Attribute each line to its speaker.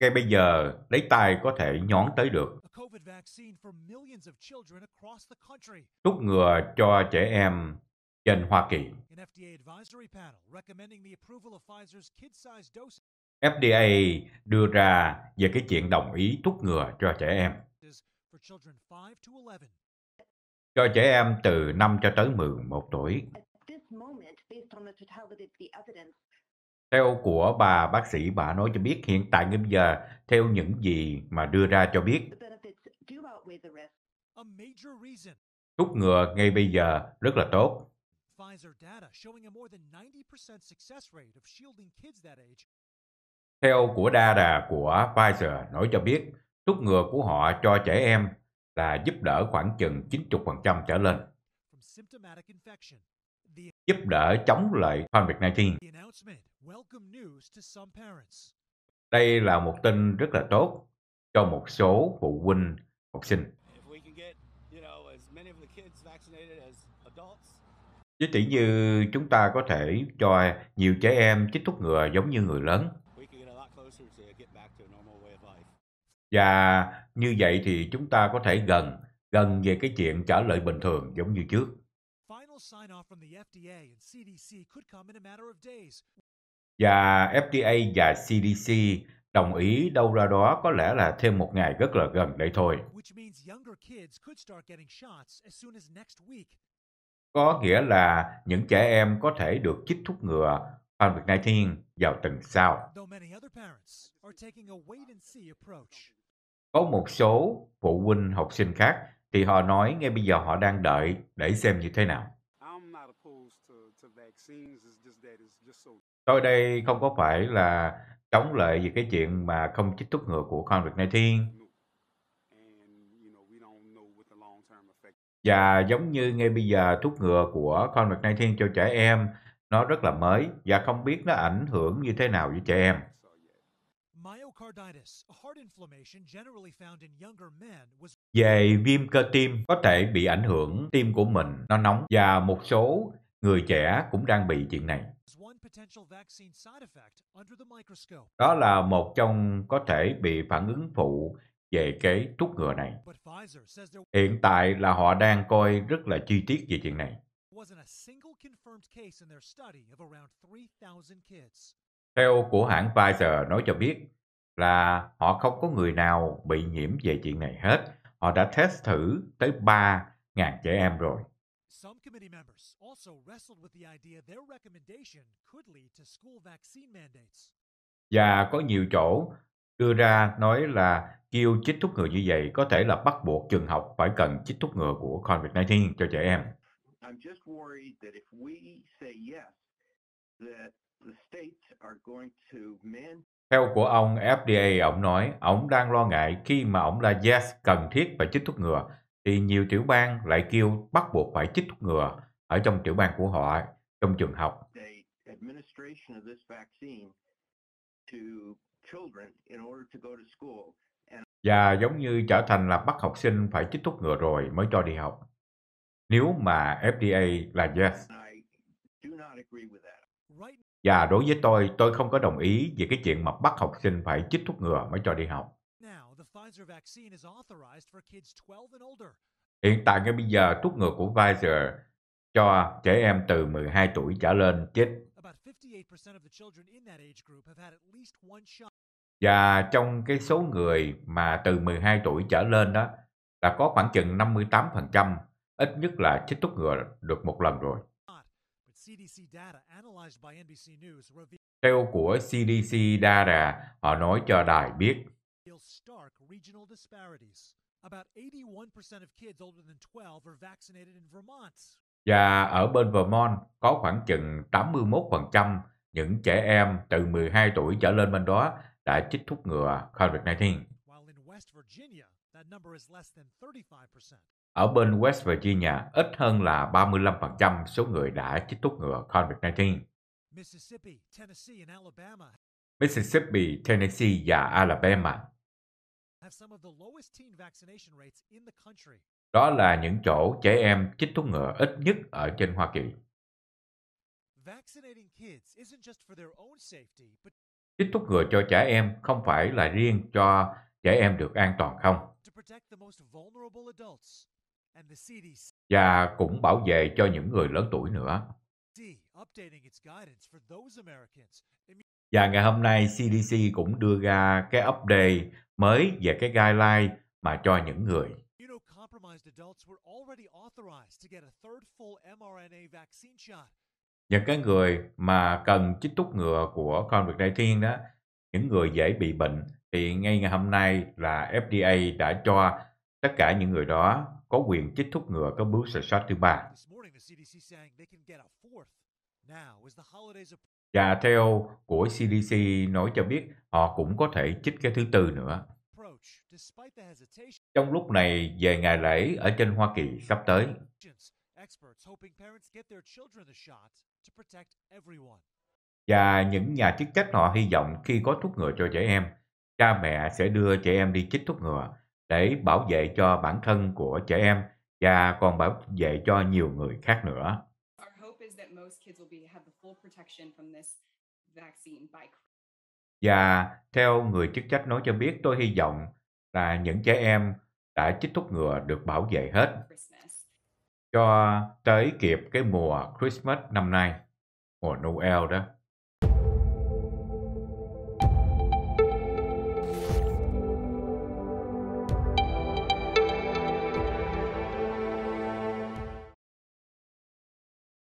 Speaker 1: Ngay bây giờ, lấy tay có thể nhón tới được. Thuốc ngừa cho trẻ em trên Hoa Kỳ. FDA đưa ra về cái chuyện đồng ý thuốc ngừa cho trẻ em. Cho trẻ em từ 5 cho tới 11 tuổi. Theo của bà bác sĩ, bà nói cho biết hiện tại ngay bây giờ, theo những gì mà đưa ra cho biết, thuốc ngừa ngay bây giờ rất là tốt. Theo của data của Pfizer nói cho biết, thuốc ngừa của họ cho trẻ em là giúp đỡ khoảng chừng 90% trở lên. Giúp đỡ chống lại COVID-19. Đây là một tin rất là tốt cho một số phụ huynh học sinh. Chứ chỉ như chúng ta có thể cho nhiều trẻ em chích thuốc ngừa giống như người lớn. Và như vậy thì chúng ta có thể gần, gần về cái chuyện trở lại bình thường giống như trước và FDA và CDC đồng ý đâu ra đó có lẽ là thêm một ngày rất là gần đây thôi. Có nghĩa là những trẻ em có thể được chích thuốc ngừa COVID-19 vào tuần sau. Có một số phụ huynh học sinh khác thì họ nói ngay bây giờ họ đang đợi để xem như thế nào. Tôi đây không có phải là chống lại về cái chuyện mà không chích thuốc ngừa của COVID-19. Và giống như ngay bây giờ thuốc ngừa của COVID-19 cho trẻ em nó rất là mới và không biết nó ảnh hưởng như thế nào với trẻ em. Về viêm cơ tim có thể bị ảnh hưởng tim của mình nó nóng và một số Người trẻ cũng đang bị chuyện này. Đó là một trong có thể bị phản ứng phụ về cái thuốc ngừa này. Hiện tại là họ đang coi rất là chi tiết về chuyện này. Theo của hãng Pfizer nói cho biết là họ không có người nào bị nhiễm về chuyện này hết. Họ đã test thử tới 3.000 trẻ em rồi. Some committee
Speaker 2: members also wrestled with the idea their recommendation could lead to school vaccine mandates.
Speaker 1: Và có nhiều chỗ đưa ra nói là kêu chích thuốc ngừa như vậy có thể là bắt buộc trường học phải cần chích thuốc ngừa của COVID-19 cho trẻ em. I'm just worried that if we say yes, that the states are going to mandate theo của ông FDA, ông nói, ông đang lo ngại khi mà ông là yes cần thiết và chích thuốc ngừa thì nhiều tiểu bang lại kêu bắt buộc phải chích thuốc ngừa ở trong tiểu bang của họ trong trường học. Và giống như trở thành là bắt học sinh phải chích thuốc ngừa rồi mới cho đi học. Nếu mà FDA là yes. Và đối với tôi, tôi không có đồng ý về cái chuyện mà bắt học sinh phải chích thuốc ngừa mới cho đi học. Hiện tại ngay bây giờ, thuốc ngừa của Pfizer cho trẻ em từ 12 tuổi trở lên chết. Và trong cái số người mà từ 12 tuổi trở lên đó là có khoảng chừng 58% ít nhất là chích thuốc ngừa được một lần rồi. Theo của CDC Data, họ nói cho đài biết reveals stark regional disparities.
Speaker 2: About 81% of kids older than 12 are vaccinated in Vermont.
Speaker 1: Và ở bên Vermont có khoảng chừng 81% những trẻ em từ 12 tuổi trở lên bên đó đã chích thuốc ngừa COVID-19. Ở bên West Virginia, ít hơn là 35% số người đã chích thuốc ngừa COVID-19. Mississippi, Tennessee và Alabama đó là những chỗ trẻ em chích thuốc ngừa ít nhất ở trên Hoa Kỳ. Chích thuốc ngừa cho trẻ em không phải là riêng cho trẻ em được an toàn không? Và cũng bảo vệ cho những người lớn tuổi nữa. Và ngày hôm nay CDC cũng đưa ra cái update mới về cái guideline mà cho những người. Những cái người mà cần chích thuốc ngừa của COVID-19 đó, những người dễ bị bệnh thì ngay ngày hôm nay là FDA đã cho tất cả những người đó có quyền chích thuốc ngừa có booster shot thứ ba. Và theo của CDC nói cho biết họ cũng có thể chích cái thứ tư nữa. Trong lúc này về ngày lễ ở trên Hoa Kỳ sắp tới. Và những nhà chức trách họ hy vọng khi có thuốc ngừa cho trẻ em, cha mẹ sẽ đưa trẻ em đi chích thuốc ngừa để bảo vệ cho bản thân của trẻ em và còn bảo vệ cho nhiều người khác nữa. Và theo người chức trách nói cho biết, tôi hy vọng là những trẻ em đã chích thuốc ngừa được bảo vệ hết cho tới kịp cái mùa Christmas năm nay, mùa Noel đó.